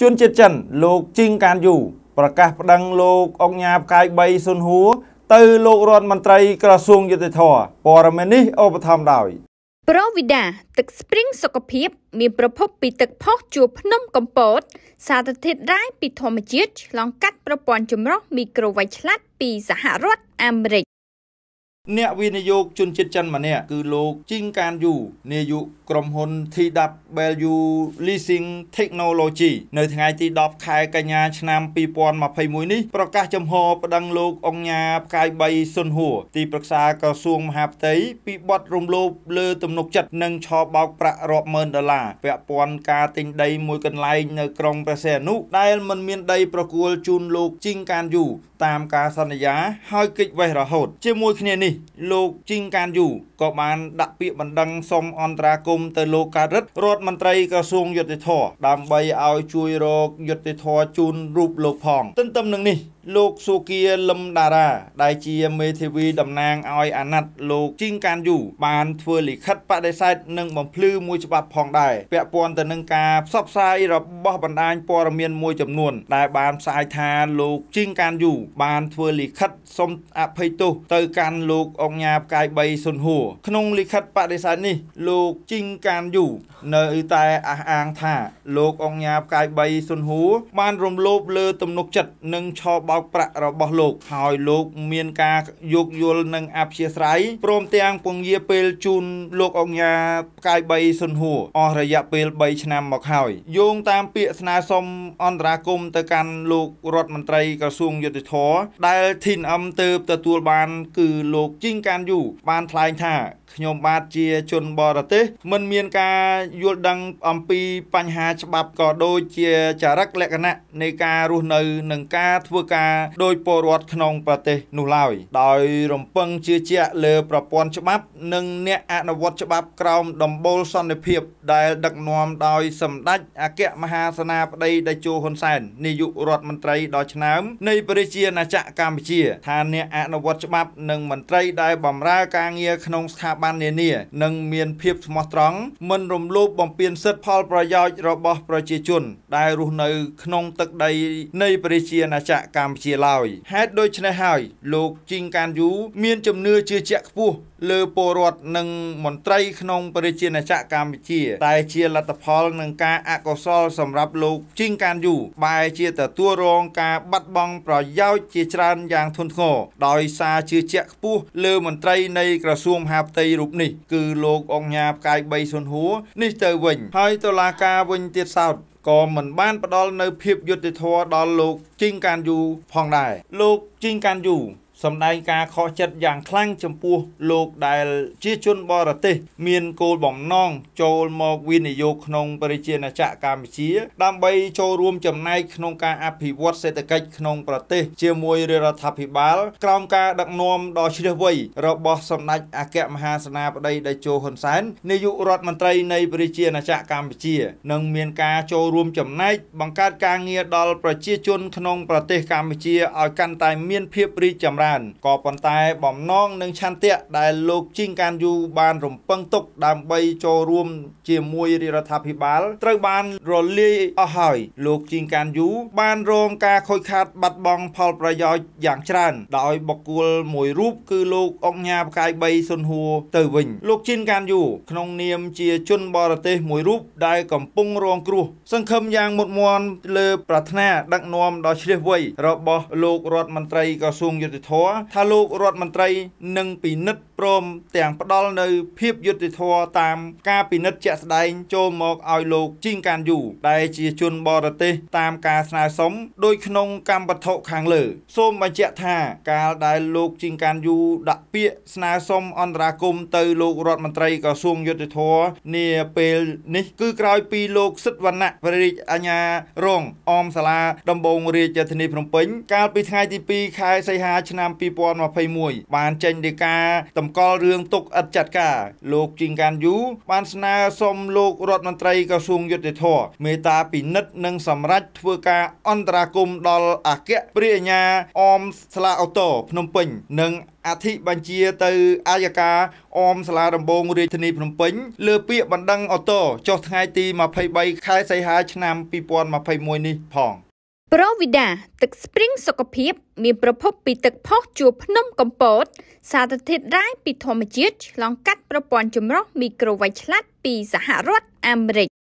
ជនជាតិចិនលោកជីងកានយូប្រកាសប្តឹងលោកអង្គញាផ្កាយ3ស៊ុនហួរទៅលោករដ្ឋមន្ត្រីក្រសួងយុតិធម៌ព័ត៌មាននេះឧបត្ថម្ភដោយប្រូវីដាទឹកស្ព្រីងសុខភាព មានប្រភពពីទឹកផុសជួរភ្នំកំពតសារធាតុរ៉ែពីធម្មជាតិឆ្លងកាត់ប្រព័ន្ធចម្រោះមីក្រូវ៉ៃឆ្លាតពីសហរដ្ឋអាមេរិកអ្នកវិនិយោគជនជាតិចិន ម្នាក់គឺលោកជីងកានយូនាយកក្រុមហ៊ុន TW Leasing Technology នៅថ្ងៃទី10ខែកញ្ញាឆ្នាំ2021នេះប្រកាសចំហប្តឹងលោកអង្គាផ្កាយ3សុនហួរទីប្រឹក្សាក្រសួងមហាផ្ទៃពីបទរំលោភលើទំនុកចិត្តនិងឆបោកប្រាក់រាប់ម៉ឺនដុល្លារពាក់ព័ន្ធការទិញដីមួយកន្លែងនៅក្រុងព្រះសីហនុដែលមិនមានដីប្រគល់ជូនលោកជីងកានយូតាមការសន្យាហើយគេចវេះរហូតជាមួយគ្នានេះនេះលោកជីងកានយូក៏បានដាក់ពាក្យបណ្ដឹងសុំអន្តរាគមទៅលោកការ៉ិតរដ្ឋមន្ត្រីក្រសួងយុតិធធម៌ដើម្បីឲ្យជួយរកយុតិធធម៌ជូនរូបលោកផង ទន្ទឹមនឹងនេះលោកសូគៀលឹមដារ៉ាដែលជាមេធាវីតំណាងឲ្យអាណត្តិលោកជីងកានយូបានធ្វើលិខិតបដិសេធនិងបំភ្លឺមួយច្បាប់ផងដែរពាក់ព័ន្ធទៅនឹងការផ្សព្វផ្សាយរបស់បណ្ដាញព័ត៌មានមួយចំនួនដែល បានផ្សាយថាលោកជីងកានយូបានធ្វើលិខិតសុំអភ័យទោសទៅកាន់លោក អង្គញាផ្កាយ3សុនហួរក្នុងលិខិតបដិសេធនេះលោកជីងកានយូនៅតែអះអាងថាលោកអង្គញាផ្កាយ3សុនហួរបានរំលោភលើទំនុក ចិត្តនិងឆោបោកប្រាក់របស់លោកហើយលោកមានការយោគយល់និងអព្យាស្រ័យព្រមទាំងពង្រាពេលជូនលោកអង្គាផ្កាយ3សុនហួរអស់រយៈពេល3ឆ្នាំមកហើយយោងតាមពាក្យស្នើសុំអន្តរាគមទៅកាន់លោករដ្ឋមន្ត្រីក្រសួងយុតិធធដែល TNM ទៅទទួលបានគឺលោកជីងកានយូ បានថ្លែងថាខ្ញុំបាទជាជនបរទេស មិនមានការយល់ដឹងអំពីបញ្ហាច្បាប់ក៏ដូចជាចរិតលក្ខណៈនៃការរស់នៅនិងការធ្វើការការដោយពលរដ្ឋក្នុងប្រទេសនោះឡើយដោយរំពឹងជឿជាក់លើប្រព័ន្ធច្បាប់និងអ្នកអនុវត្តច្បាប់ក្រោមដំបូលសន្តិភាពដែលដឹកនាំដោយសម្ដេចអគ្គមហាសេនាបតីតេជោហ៊ុនសែននាយករដ្ឋមន្ត្រីដ៏ឆ្នើមនៃប្រជាជាណាចក្រកម្ពុជា ថាអ្នកអនុវត្តច្បាប់និងមន្ត្រីដែលបម្រើការងារក្នុងស្ថាប័ននានានឹងមានភាពស្មោះត្រង់មិនរំលោភបំពានសិទ្ធិផលប្រយោជន៍របស់ប្រជាជន ដែលរស់នៅក្នុងទឹកដីនៃប្រជាជាណាចក្រកម្ពុជាកម្ពុជាឡើយហេតុដូច្នេះហើយលោកជីងកានយូ មានជំនឿជឿជាក់ខ្ពស់លើពលរដ្ឋនិងមន្ត្រីក្នុងប្រជាណាចក្រកម្ពុជា តែជាលទ្ធផលនឹងការអកុសល សម្រាប់លោកជីងកានយូ បែរជាទទួលរងការបាត់បង់ប្រយោជន៍ជាច្រើនយ៉ាងធ្ងន់ធ្ងរដោយសារជឿជាក់ខ្ពស់លើមន្ត្រីនៃក្រសួងមហាផ្ទៃរូបនេះ គឺលោកអង្គញាផ្កាយ3សុនហួរនេះទៅវិញហើយតឡាការវិញទៀតសោតក៏មិនបានផ្ដល់នៅភាពយុត្តិធម៌ដល់លោកជីងកានយូ ផងដែរលោកជីងកានយូសម្ដែងការខកចិត្តយ៉ាងខ្លាំងចំពោះលោកដែលជាជនបរទេសមានគោលបំណងចូលមកវិនិយោគក្នុងប្រជាណាចក្រកម្ពុជា ដើម្បីចូលរួមចំណែកក្នុងការអភិវឌ្ឍសេដ្ឋកិច្ចក្នុងប្រទេស ជាមួយរដ្ឋាភិបាល ក្រោមការដឹកនាំដ៏ជ្រាលវៃរបស់សម្ដេចអគ្គមហាសេនាបតីតេជោហ៊ុនសែននាយករដ្ឋមន្ត្រីនៃប្រជាណាចក្រកម្ពុជានិងមានការចូលរួមចំណែកបង្កើតការងារដល់ប្រជាជនក្នុងប្រទេសកម្ពុជាឲ្យកាន់តែមានភាពរីកចម្រើនច្រើនក៏ប៉ុន្តែបំណងនិងឆន្ទៈដែលលោកជីងកាន់យូ បាន រំពឹងទុកដើម្បីចូលរួម ជាមួយរាជរដ្ឋាភិបាល ត្រូវបានរលាយអស់ហើយលោកជីងកាន់យូបានរងការខូចខាតបាត់បង់ផលប្រយោជន៍យ៉ាងច្រើន ដោយបុគ្គលមួយរូប គឺលោកអង្គញាផ្កាយ3សុនហួរទៅវិញ លោកជីងកាន់យូក្នុងនាមជាជនបរទេសមួយរូបដែលកំពុងរងគ្រោះសង្ឃឹមយ៉ាងមុតមមលើប្រាថ្នា ដឹកនាំដ៏ឈ្លាសវៃរបស់លោករដ្ឋមន្ត្រីក្រសួងយុតិធម៌រថាលោករដ្ឋមន្ត្រីនឹងពិនិត្យព្រមទាំង ផ្ដល់នៅភាពយុត្តិធម៌តាមការពិនិត្យជាក់ស្ដែងចូលមកឲ្យលោកជីងកានយូដែលជាជនបរទេស តាមការស្នើសុំដោយក្នុង កម្មវត្ថុខាងលើ សូមបញ្ជាក់ថា កាលដែលលោកជីងកានយូដាក់ពាក្យស្នើសុំអន្តរាគមទៅលោករដ្ឋមន្ត្រីក្រសួងយុត្តិធម៌នាពេលនេះ គឺក្រោយពីលោកសិទ្ធវណ្ណៈព្រះរាជអាជ្ញារងអមសាលាដំបងរាជធានីភ្នំពេញកាលពីថ្ងៃទី2ខែសីហាឆ្នាំឆ្នាំ2021បានចេញដីកាតម្កល់រឿងទុកឥតចាត់ការលោកជីងកានយូបានស្នើសុំលោករដ្ឋមន្ត្រីក្រសួងយុទ្ធធរមេតាពិនិត្យនិងសម្រេចធ្វើការអន្តរាគមន៍ដល់អគ្គព្រះអាញាអមស្លាអូតូភ្នំពេញនិងអធិបញ្ជាទៅអាយកាអមសាលាដំបងរាជធានីភ្នំពេញលើពាក្យបណ្ដឹងអូតូចុះថ្ងៃទី23ខែសីហាឆ្នាំ2021នេះផងប្រូវីដាទឹកស្ព្រីងសុខភាព មានប្រភពពីទឹក ផុសជួរភ្នំកំពតសារធាតុរ៉ែពីធម្មជាតិឆ្លងកាត់ប្រព័ន្ធចម្រោះមីក្រូវ៉ាច់ឆ្លាតពីសហរដ្ឋអាមេរិក